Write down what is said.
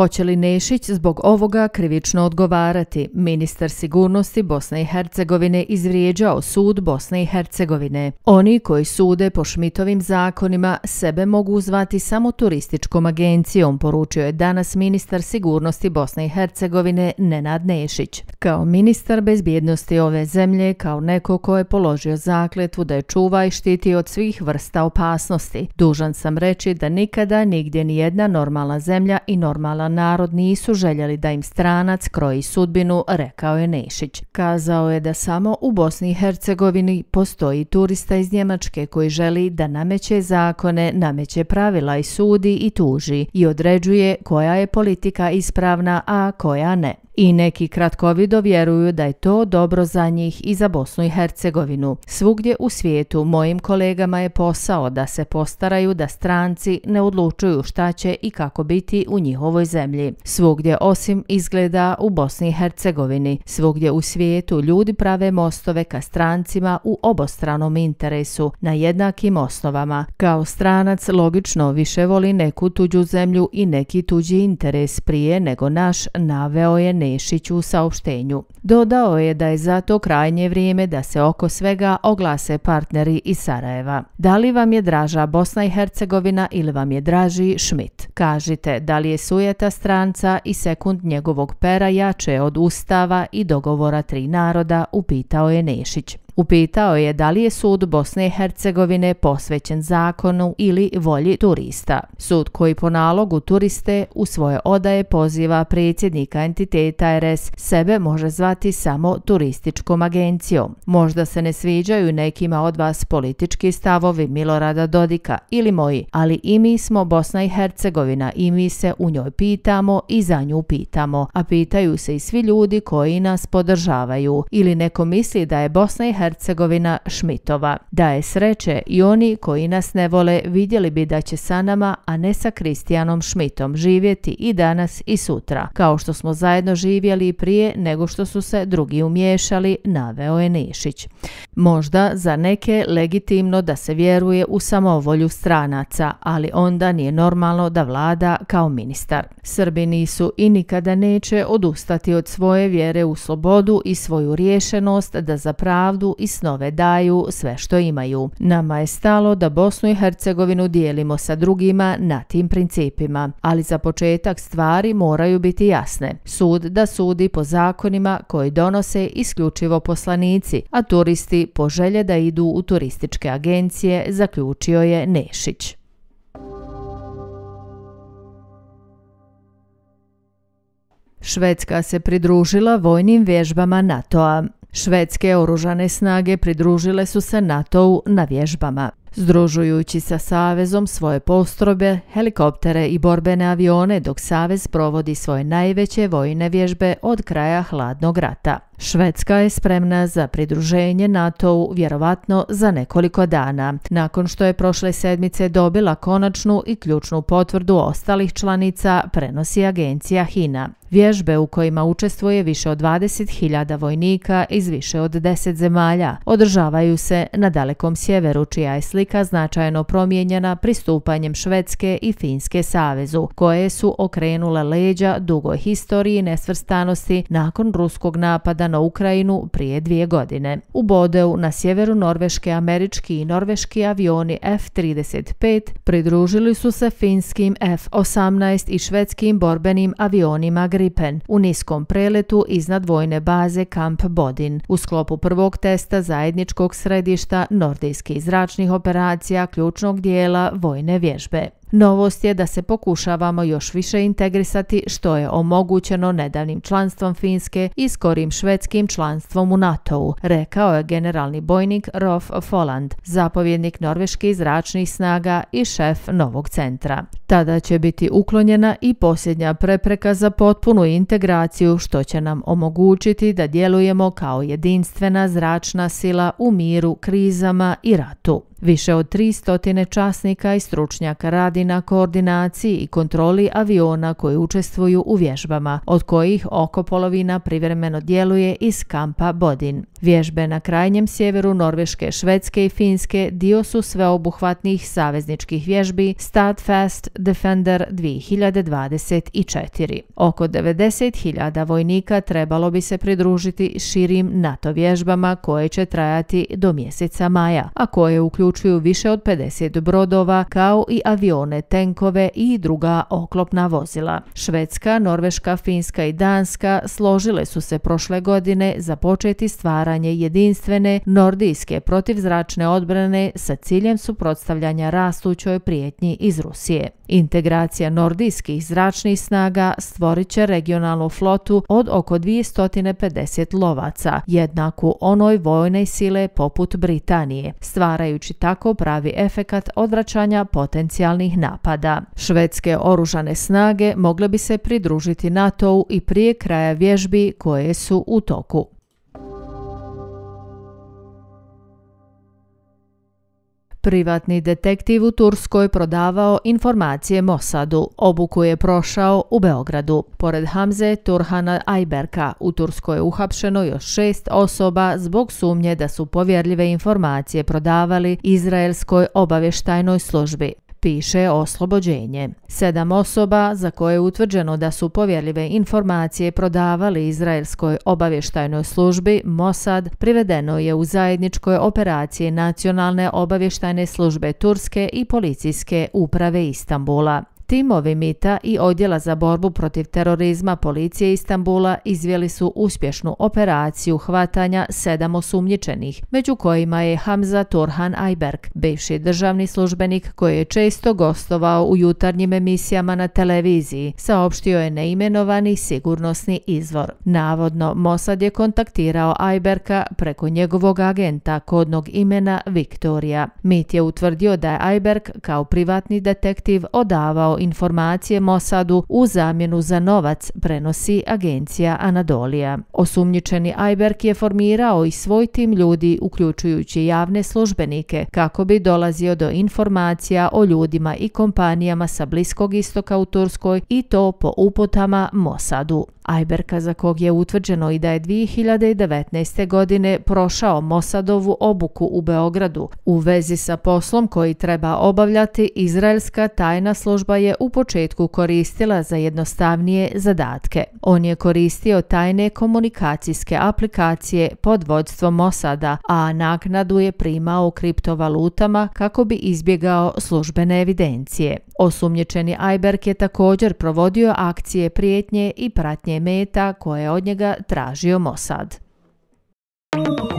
Hoće li Nešić zbog ovoga krivično odgovarati? Ministar sigurnosti Bosne i Hercegovine izvrijeđao sud Bosne i Hercegovine. Oni koji sude po Šmitovim zakonima sebe mogu zvati samo turističkom agencijom, poručio je danas ministar sigurnosti Bosne i Hercegovine Nenad Nešić. Kao ministar bezbjednosti ove zemlje, kao neko ko je položio zakletvu da je čuva i štiti od svih vrsta opasnosti, dužan sam reći da nikada nigdje ni jedna normalna zemlja i normalna narod nisu željeli da im stranac kroji sudbinu, rekao je Nešić. Kazao je da samo u Bosni i Hercegovini postoji turista iz Njemačke koji želi da nameće zakone, nameće pravila i sudi i tuži i određuje koja je politika ispravna, a koja ne i neki kratkovido vjeruju da je to dobro za njih i za Bosnu i Hercegovinu. Svugdje u svijetu mojim kolegama je posao da se postaraju da stranci ne odlučuju šta će i kako biti u njihovoj zemlji. Svugdje osim izgleda u Bosni i Hercegovini. Svugdje u svijetu ljudi prave mostove ka strancima u obostranom interesu, na jednakim osnovama. Kao stranac logično više voli neku tuđu zemlju i neki tuđi interes prije nego naš naveo je ne Mešić u saopštenju. Dodao je da je za to krajnje vrijeme da se oko svega oglase partneri iz Sarajeva. Da li vam je draža Bosna i Hercegovina ili vam je draži Šmit? Kažite da li je sujeta stranca i sekund njegovog pera jače od ustava i dogovora tri naroda, upitao je Nešić. Upitao je da li je sud Bosne i Hercegovine posvećen zakonu ili volji turista. Sud koji po nalogu turiste u svoje odaje poziva predsjednika entiteta RS sebe može zvati samo turističkom agencijom. Možda se ne sviđaju nekima od vas politički stavovi Milorada Dodika ili moji, ali i mi smo Bosna i Hercegovina i mi se u njoj pitamo i za nju pitamo, a pitaju se i svi ljudi koji nas podržavaju ili neko misli da je Bosna i Hercegovina Šmitova. Da je sreće i oni koji nas ne vole vidjeli bi da će sa nama, a ne sa Kristijanom Šmitom, živjeti i danas i sutra, kao što smo zajedno živjeli i prije nego što su se drugi umješali, naveo je Nišić. Možda za neke legitimno da se vjeruje u samovolju stranaca, ali onda nije normalno da vlada kao ministar. Srbi nisu i nikada neće odustati od svoje vjere u slobodu i svoju rješenost da za pravdu i snove daju sve što imaju. Nama je stalo da Bosnu i Hercegovinu dijelimo sa drugima na tim principima, ali za početak stvari moraju biti jasne. Sud da sudi po zakonima koji donose isključivo poslanici, a turisti poželje da idu u turističke agencije, zaključio je Nešić. Švedska se pridružila vojnim vježbama NATO-a. Švedske oružane snage pridružile su se NATO-u na vježbama združujući sa Savezom svoje postrobe, helikoptere i borbene avione, dok Savez provodi svoje najveće vojne vježbe od kraja hladnog rata. Švedska je spremna za pridruženje NATO-u vjerovatno za nekoliko dana, nakon što je prošle sedmice dobila konačnu i ključnu potvrdu ostalih članica, prenosi agencija HINA. Vježbe u kojima učestvuje više od 20.000 vojnika iz više od 10 zemalja održavaju se na dalekom sjeveru, čija je slika slika značajno promijenjena pristupanjem Švedske i Finske savezu, koje su okrenule leđa dugoj historiji nesvrstanosti nakon ruskog napada na Ukrajinu prije dvije godine. U Bodeu na sjeveru Norveške američki i norveški avioni F-35 pridružili su se finskim F-18 i švedskim borbenim avionima Gripen u niskom preletu iznad vojne baze Camp Bodin. U sklopu prvog testa zajedničkog središta Nordijskih zračnih operacija operacija ključnog dijela vojne vježbe. Novost je da se pokušavamo još više integrisati što je omogućeno nedavnim članstvom Finske i skorim švedskim članstvom u NATO-u, rekao je generalni bojnik Rolf Folland, zapovjednik norveške zračnih snaga i šef novog centra. Tada će biti uklonjena i posljednja prepreka za potpunu integraciju što će nam omogućiti da djelujemo kao jedinstvena zračna sila u miru, krizama i ratu. Više od 300 časnika i stručnjaka radi radi na koordinaciji i kontroli aviona koji učestvuju u vježbama, od kojih oko polovina privremeno djeluje iz kampa Bodin. Vježbe na krajnjem sjeveru Norveške, Švedske i Finske dio su sveobuhvatnih savezničkih vježbi Statfast Defender 2024. Oko 90.000 vojnika trebalo bi se pridružiti širim NATO vježbama koje će trajati do mjeseca maja, a koje uključuju više od 50 brodova kao i avione, tenkove i druga oklopna vozila. Švedska, Norveška, Finska i Danska složile su se prošle godine započeti početi stvara stvaranje jedinstvene nordijske protivzračne odbrane sa ciljem suprotstavljanja rastućoj prijetnji iz Rusije. Integracija nordijskih zračnih snaga stvorit će regionalnu flotu od oko 250 lovaca, jednaku onoj vojnoj sile poput Britanije, stvarajući tako pravi efekat odvraćanja potencijalnih napada. Švedske oružane snage mogle bi se pridružiti NATO-u i prije kraja vježbi koje su u toku. Privatni detektiv u Turskoj prodavao informacije Mosadu. Obuku je prošao u Beogradu. Pored Hamze, Turhana Ajberka, u Turskoj je uhapšeno još šest osoba zbog sumnje da su povjerljive informacije prodavali Izraelskoj obavještajnoj službi piše oslobođenje. Sedam osoba za koje je utvrđeno da su povjerljive informacije prodavali Izraelskoj obavještajnoj službi Mossad privedeno je u zajedničkoj operaciji Nacionalne obavještajne službe Turske i Policijske uprave Istambula. Timovi MITA i Odjela za borbu protiv terorizma policije Istambula izvjeli su uspješnu operaciju hvatanja sedam osumnjičenih, među kojima je Hamza Turhan Ajberg, bivši državni službenik koji je često gostovao u jutarnjim emisijama na televiziji, saopštio je neimenovani sigurnosni izvor. Navodno, Mossad je kontaktirao Ajberka preko njegovog agenta kodnog imena Viktorija. MIT je utvrdio da je Ajberg kao privatni detektiv odavao informacije Mosadu u zamjenu za novac, prenosi agencija Anadolija. Osumnjičeni Ajberg je formirao i svoj tim ljudi, uključujući javne službenike, kako bi dolazio do informacija o ljudima i kompanijama sa Bliskog istoka u Turskoj i to po uputama Mosadu. Ajberka za kog je utvrđeno i da je 2019. godine prošao Mosadovu obuku u Beogradu. U vezi sa poslom koji treba obavljati, Izraelska tajna služba je u početku koristila za jednostavnije zadatke. On je koristio tajne komunikacijske aplikacije pod vodstvom Mosada, a naknadu je primao kriptovalutama kako bi izbjegao službene evidencije. Osumnječeni Ajberk je također provodio akcije prijetnje i pratnje meta koje od njega tražio Mossad. Thank you.